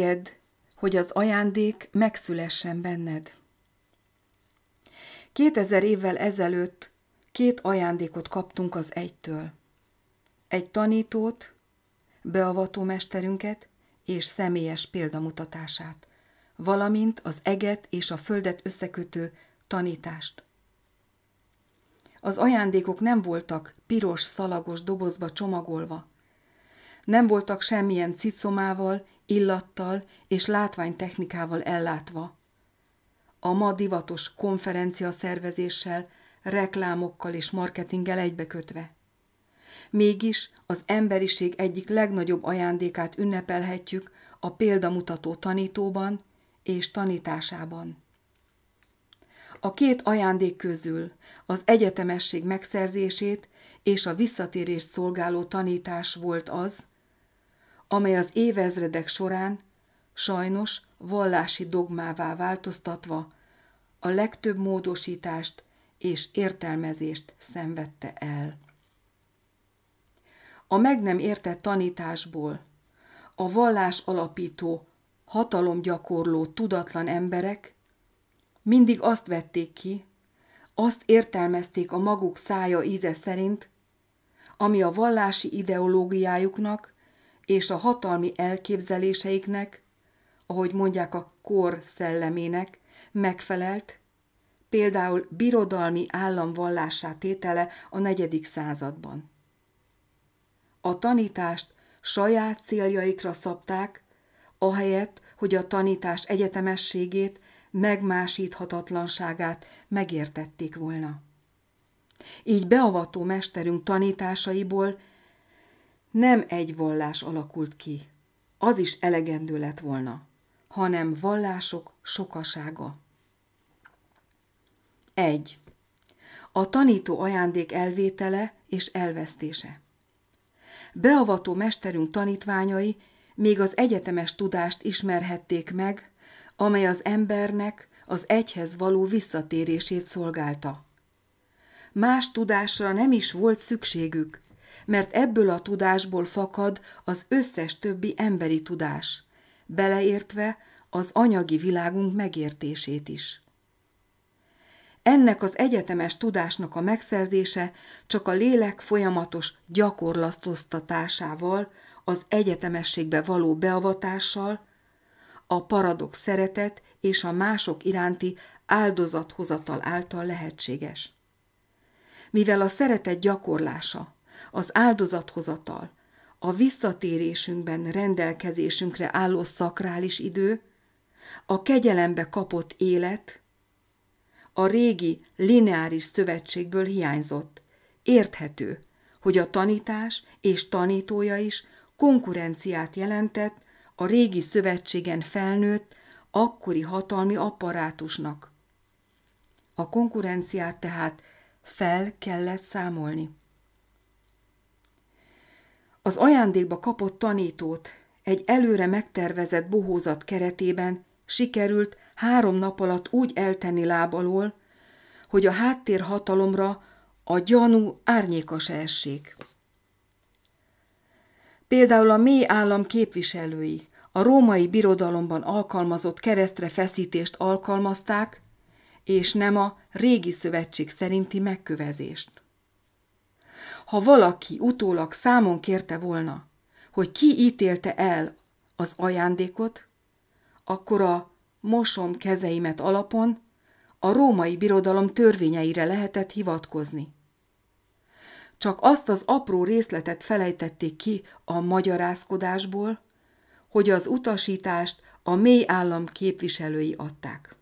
engedd, hogy az ajándék megszülessen benned. 2000 évvel ezelőtt két ajándékot kaptunk az egytől. Egy tanítót, beavató mesterünket és személyes példamutatását, valamint az eget és a földet összekötő tanítást. Az ajándékok nem voltak piros szalagos dobozba csomagolva, nem voltak semmilyen cicomával illattal és látványtechnikával ellátva. A ma divatos konferencia szervezéssel, reklámokkal és marketinggel egybekötve. Mégis az emberiség egyik legnagyobb ajándékát ünnepelhetjük a példamutató tanítóban és tanításában. A két ajándék közül az egyetemesség megszerzését és a visszatérés szolgáló tanítás volt az, amely az évezredek során sajnos vallási dogmává változtatva a legtöbb módosítást és értelmezést szenvedte el. A meg nem értett tanításból a vallás alapító, hatalomgyakorló, tudatlan emberek mindig azt vették ki, azt értelmezték a maguk szája íze szerint, ami a vallási ideológiájuknak és a hatalmi elképzeléseiknek, ahogy mondják a kor szellemének, megfelelt, például birodalmi állam tétele a negyedik században. A tanítást saját céljaikra szabták, ahelyett, hogy a tanítás egyetemességét, megmásíthatatlanságát megértették volna. Így beavató mesterünk tanításaiból nem egy vallás alakult ki, az is elegendő lett volna, hanem vallások sokasága. 1. A tanító ajándék elvétele és elvesztése. Beavató mesterünk tanítványai még az egyetemes tudást ismerhették meg, amely az embernek az egyhez való visszatérését szolgálta. Más tudásra nem is volt szükségük, mert ebből a tudásból fakad az összes többi emberi tudás, beleértve az anyagi világunk megértését is. Ennek az egyetemes tudásnak a megszerzése csak a lélek folyamatos gyakorlatoztatásával, az egyetemességbe való beavatással, a paradox szeretet és a mások iránti áldozathozatal által lehetséges. Mivel a szeretet gyakorlása, az áldozathozatal, a visszatérésünkben rendelkezésünkre álló szakrális idő, a kegyelembe kapott élet, a régi lineáris szövetségből hiányzott. Érthető, hogy a tanítás és tanítója is konkurenciát jelentett a régi szövetségen felnőtt, akkori hatalmi apparátusnak. A konkurenciát tehát fel kellett számolni. Az ajándékba kapott tanítót egy előre megtervezett bohózat keretében sikerült három nap alatt úgy eltenni lábalól, hogy a háttér hatalomra a gyanú árnyéka se essék. Például a mély állam képviselői a római birodalomban alkalmazott keresztre feszítést alkalmazták, és nem a régi szövetség szerinti megkövezést ha valaki utólag számon kérte volna, hogy ki ítélte el az ajándékot, akkor a mosom kezeimet alapon a római birodalom törvényeire lehetett hivatkozni. Csak azt az apró részletet felejtették ki a magyarázkodásból, hogy az utasítást a mély állam képviselői adták.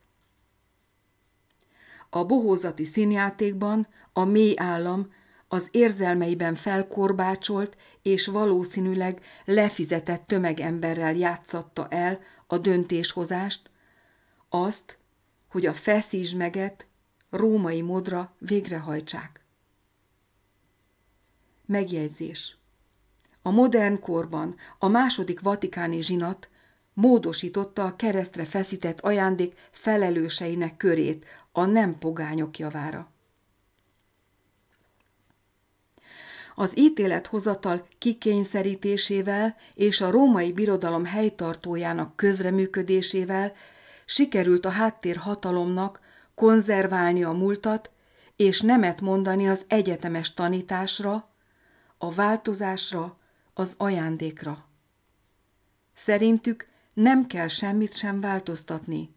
A bohózati színjátékban a mély állam az érzelmeiben felkorbácsolt és valószínűleg lefizetett tömegemberrel játszatta el a döntéshozást, azt, hogy a feszízsmeget római modra végrehajtsák. Megjegyzés. A modern korban a második vatikáni zsinat módosította a keresztre feszített ajándék felelőseinek körét a nem pogányok javára. az ítélethozatal kikényszerítésével és a római birodalom helytartójának közreműködésével sikerült a háttérhatalomnak konzerválni a múltat és nemet mondani az egyetemes tanításra, a változásra, az ajándékra. Szerintük nem kell semmit sem változtatni.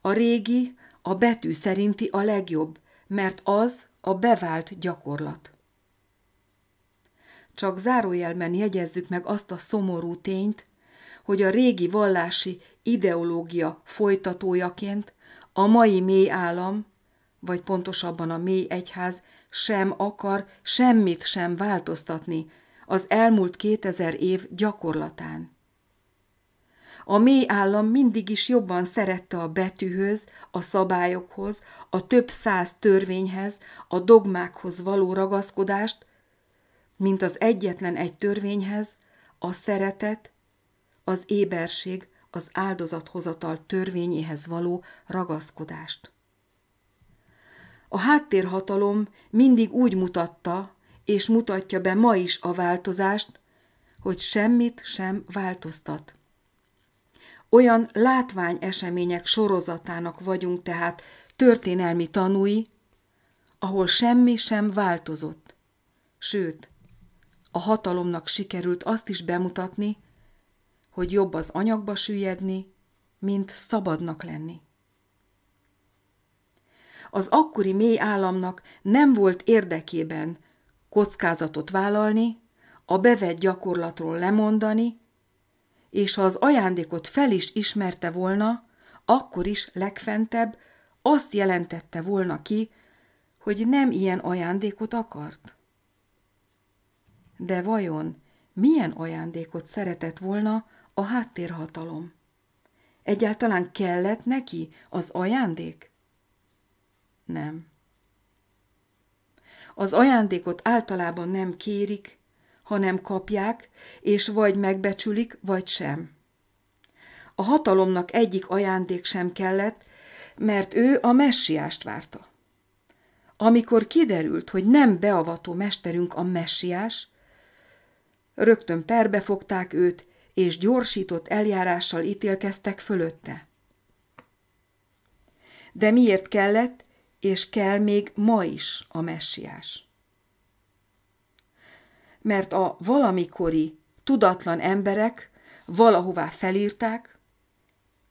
A régi, a betű szerinti a legjobb, mert az a bevált gyakorlat. Csak zárójelben jegyezzük meg azt a szomorú tényt, hogy a régi vallási ideológia folytatójaként a mai mély állam, vagy pontosabban a mély egyház sem akar semmit sem változtatni az elmúlt kétezer év gyakorlatán. A mély állam mindig is jobban szerette a betűhöz, a szabályokhoz, a több száz törvényhez, a dogmákhoz való ragaszkodást, mint az egyetlen egy törvényhez, a szeretet, az éberség, az áldozathozatal törvényéhez való ragaszkodást. A háttérhatalom mindig úgy mutatta, és mutatja be ma is a változást, hogy semmit sem változtat. Olyan látvány események sorozatának vagyunk tehát történelmi tanúi, ahol semmi sem változott. Sőt, a hatalomnak sikerült azt is bemutatni, hogy jobb az anyagba süllyedni, mint szabadnak lenni. Az akkori mély államnak nem volt érdekében kockázatot vállalni, a bevett gyakorlatról lemondani, és ha az ajándékot fel is ismerte volna, akkor is legfentebb azt jelentette volna ki, hogy nem ilyen ajándékot akart. De vajon milyen ajándékot szeretett volna a háttérhatalom? Egyáltalán kellett neki az ajándék? Nem. Az ajándékot általában nem kérik, hanem kapják, és vagy megbecsülik, vagy sem. A hatalomnak egyik ajándék sem kellett, mert ő a messiást várta. Amikor kiderült, hogy nem beavató mesterünk a messiás, Rögtön perbefogták őt, és gyorsított eljárással ítélkeztek fölötte. De miért kellett, és kell még ma is a messiás? Mert a valamikori tudatlan emberek valahová felírták,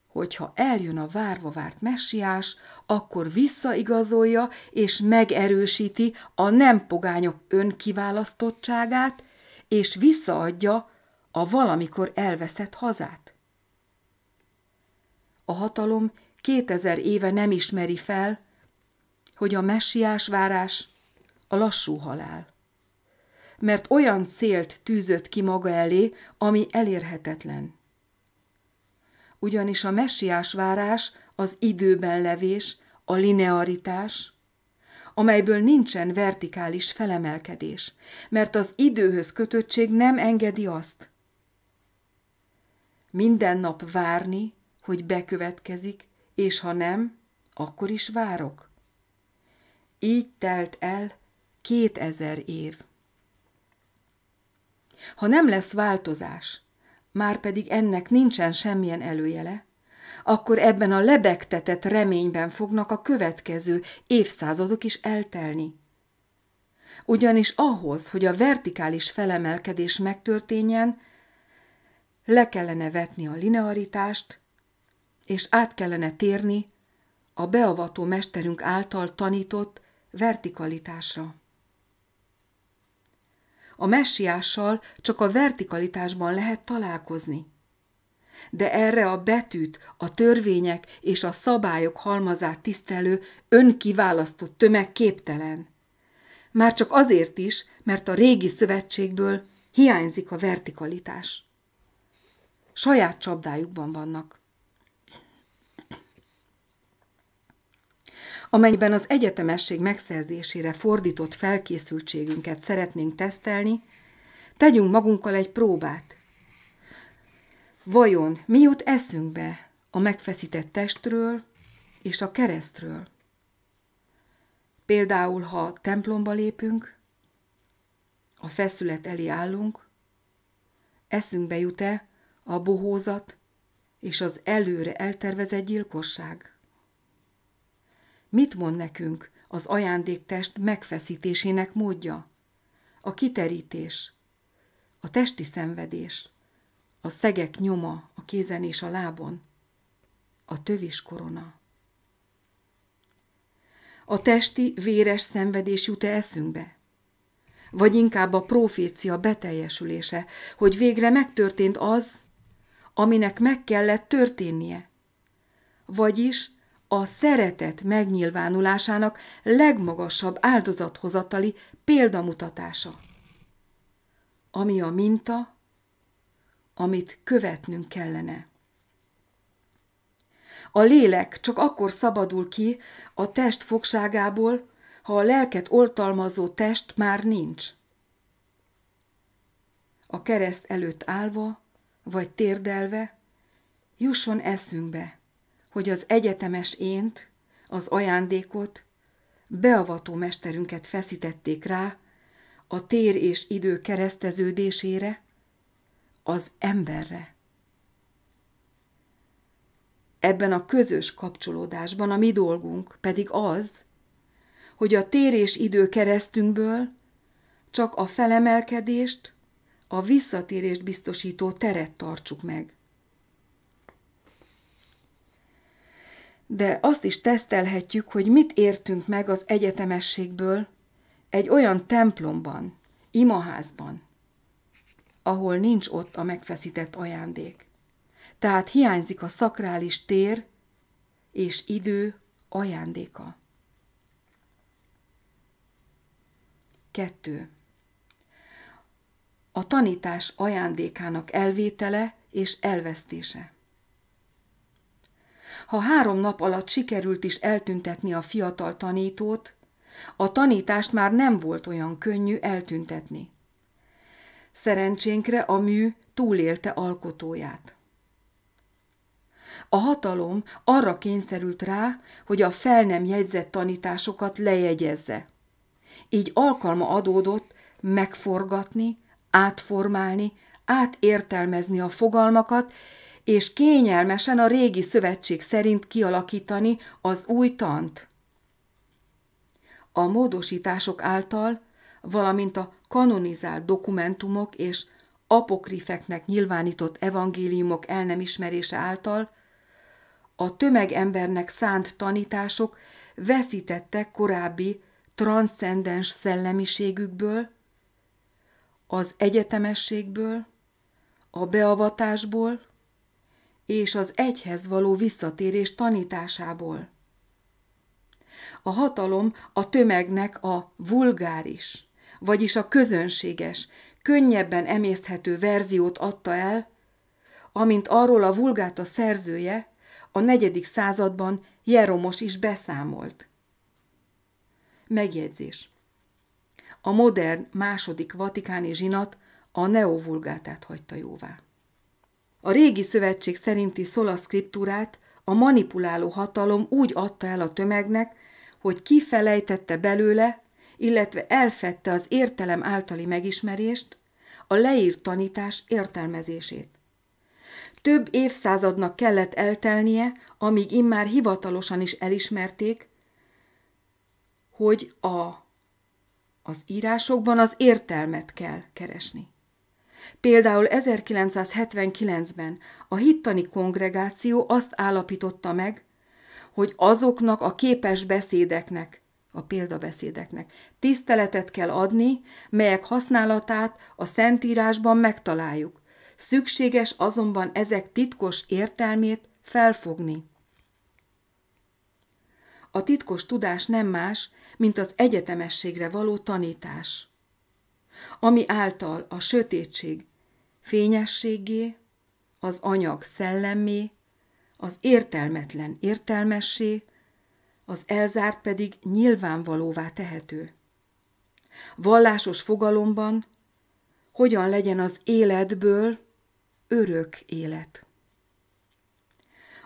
hogy ha eljön a várva várt messiás, akkor visszaigazolja és megerősíti a nem pogányok önkiválasztottságát és visszaadja a valamikor elveszett hazát. A hatalom 2000 éve nem ismeri fel, hogy a messiás várás a lassú halál. Mert olyan célt tűzött ki maga elé, ami elérhetetlen. Ugyanis a messiás várás az időben levés, a linearitás, amelyből nincsen vertikális felemelkedés, mert az időhöz kötöttség nem engedi azt. Minden nap várni, hogy bekövetkezik, és ha nem, akkor is várok. Így telt el kétezer év. Ha nem lesz változás, már pedig ennek nincsen semmilyen előjele, akkor ebben a lebegtetett reményben fognak a következő évszázadok is eltelni. Ugyanis ahhoz, hogy a vertikális felemelkedés megtörténjen, le kellene vetni a linearitást, és át kellene térni a beavató mesterünk által tanított vertikalitásra. A messiással csak a vertikalitásban lehet találkozni de erre a betűt, a törvények és a szabályok halmazát tisztelő, önkiválasztott tömeg képtelen. Már csak azért is, mert a régi szövetségből hiányzik a vertikalitás. Saját csapdájukban vannak. Amennyiben az egyetemesség megszerzésére fordított felkészültségünket szeretnénk tesztelni, tegyünk magunkkal egy próbát, Vajon mi jut eszünkbe a megfeszített testről és a keresztről? Például, ha templomba lépünk, a feszület elé állunk, eszünkbe jut-e a bohózat és az előre eltervezett gyilkosság? Mit mond nekünk az ajándéktest megfeszítésének módja? A kiterítés, a testi szenvedés – a szegek nyoma a kézen és a lábon, a tövis korona. A testi, véres szenvedés jut-e eszünkbe? Vagy inkább a profécia beteljesülése, hogy végre megtörtént az, aminek meg kellett történnie? Vagyis a szeretet megnyilvánulásának legmagasabb áldozathozatali példamutatása, ami a minta, amit követnünk kellene. A lélek csak akkor szabadul ki a test fogságából, ha a lelket oltalmazó test már nincs. A kereszt előtt állva, vagy térdelve, jusson eszünkbe, hogy az egyetemes ént, az ajándékot, beavató mesterünket feszítették rá, a tér és idő kereszteződésére, az emberre. Ebben a közös kapcsolódásban a mi dolgunk pedig az, hogy a térés idő keresztünkből csak a felemelkedést, a visszatérést biztosító teret tartsuk meg. De azt is tesztelhetjük, hogy mit értünk meg az egyetemességből egy olyan templomban, imaházban, ahol nincs ott a megfeszített ajándék. Tehát hiányzik a szakrális tér és idő ajándéka. 2. A tanítás ajándékának elvétele és elvesztése. Ha három nap alatt sikerült is eltüntetni a fiatal tanítót, a tanítást már nem volt olyan könnyű eltüntetni. Szerencsénkre a mű túlélte alkotóját. A hatalom arra kényszerült rá, hogy a fel nem jegyzett tanításokat lejegyezze. Így alkalma adódott megforgatni, átformálni, átértelmezni a fogalmakat, és kényelmesen a régi szövetség szerint kialakítani az új tant. A módosítások által valamint a kanonizált dokumentumok és apokrifeknek nyilvánított evangéliumok el nem ismerése által a tömegembernek szánt tanítások veszítettek korábbi transzcendens szellemiségükből, az egyetemességből, a beavatásból és az egyhez való visszatérés tanításából. A hatalom a tömegnek a vulgáris, vagyis a közönséges, könnyebben emészthető verziót adta el, amint arról a vulgáta szerzője a negyedik században Jeromos is beszámolt. Megjegyzés. A modern második vatikáni zsinat a neovulgátát hagyta jóvá. A régi szövetség szerinti szolaszkriptúrát a manipuláló hatalom úgy adta el a tömegnek, hogy kifelejtette belőle illetve elfette az értelem általi megismerést, a leírt tanítás értelmezését. Több évszázadnak kellett eltelnie, amíg immár hivatalosan is elismerték, hogy a, az írásokban az értelmet kell keresni. Például 1979-ben a hittani kongregáció azt állapította meg, hogy azoknak a képes beszédeknek, a példabeszédeknek. Tiszteletet kell adni, melyek használatát a Szentírásban megtaláljuk. Szükséges azonban ezek titkos értelmét felfogni. A titkos tudás nem más, mint az egyetemességre való tanítás, ami által a sötétség fényességé, az anyag szellemé, az értelmetlen értelmessé, az elzárt pedig nyilvánvalóvá tehető. Vallásos fogalomban hogyan legyen az életből örök élet.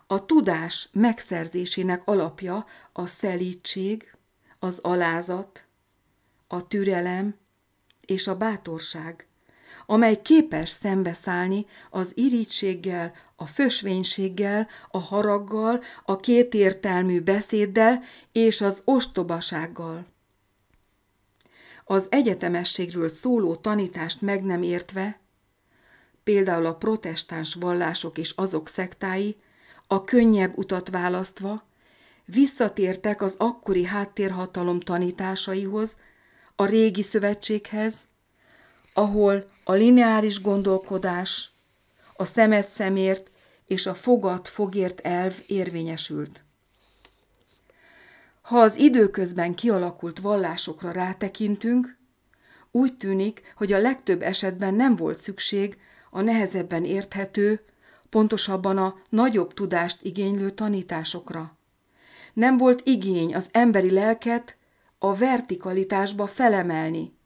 A tudás megszerzésének alapja a szelítség, az alázat, a türelem és a bátorság, amely képes szembeszállni az irítséggel, a fösvénységgel, a haraggal, a kétértelmű beszéddel és az ostobasággal. Az egyetemességről szóló tanítást meg nem értve, például a protestáns vallások és azok szektái, a könnyebb utat választva, visszatértek az akkori háttérhatalom tanításaihoz, a régi szövetséghez, ahol a lineáris gondolkodás, a szemet szemért és a fogat fogért elv érvényesült. Ha az időközben kialakult vallásokra rátekintünk, úgy tűnik, hogy a legtöbb esetben nem volt szükség a nehezebben érthető, pontosabban a nagyobb tudást igénylő tanításokra. Nem volt igény az emberi lelket a vertikalitásba felemelni,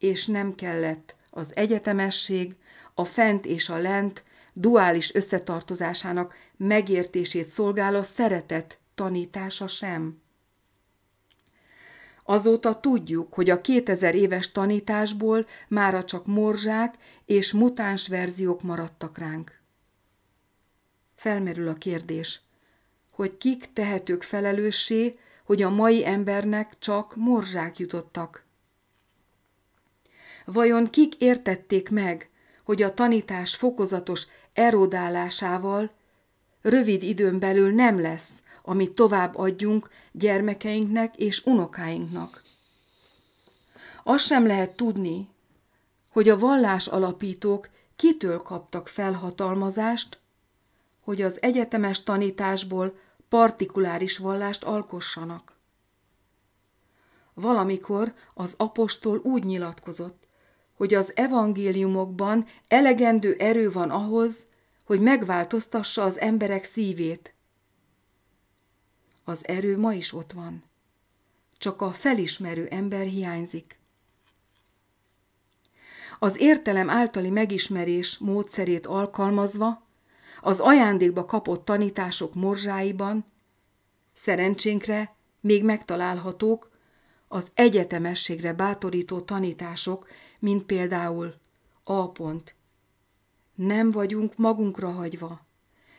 és nem kellett az egyetemesség, a fent és a lent duális összetartozásának megértését szolgáló szeretet tanítása sem. Azóta tudjuk, hogy a 2000 éves tanításból mára csak morzsák és mutáns verziók maradtak ránk. Felmerül a kérdés, hogy kik tehetők felelőssé, hogy a mai embernek csak morzsák jutottak. Vajon kik értették meg, hogy a tanítás fokozatos erodálásával rövid időn belül nem lesz, amit tovább adjunk gyermekeinknek és unokáinknak? Azt sem lehet tudni, hogy a vallás alapítók kitől kaptak felhatalmazást, hogy az egyetemes tanításból partikuláris vallást alkossanak. Valamikor az apostol úgy nyilatkozott, hogy az evangéliumokban elegendő erő van ahhoz, hogy megváltoztassa az emberek szívét. Az erő ma is ott van, csak a felismerő ember hiányzik. Az értelem általi megismerés módszerét alkalmazva, az ajándékba kapott tanítások morzsáiban, szerencsénkre még megtalálhatók az egyetemességre bátorító tanítások mint például A pont. Nem vagyunk magunkra hagyva,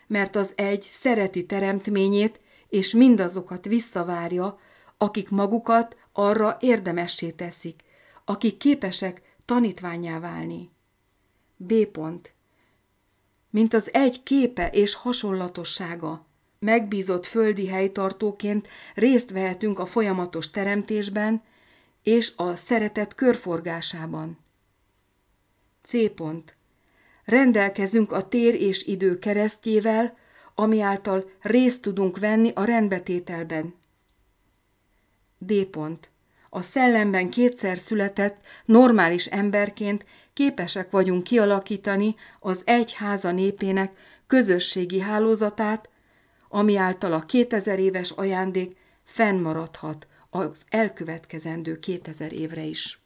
mert az egy szereti teremtményét és mindazokat visszavárja, akik magukat arra érdemessé teszik, akik képesek tanítványá válni. B pont. Mint az egy képe és hasonlatossága, megbízott földi helytartóként részt vehetünk a folyamatos teremtésben, és a szeretet körforgásában. C. Pont. Rendelkezünk a tér és idő keresztjével, ami által részt tudunk venni a rendbetételben. D. Pont. A szellemben kétszer született, normális emberként képesek vagyunk kialakítani az egy háza népének közösségi hálózatát, ami által a 2000 éves ajándék fennmaradhat az elkövetkezendő 2000 évre is.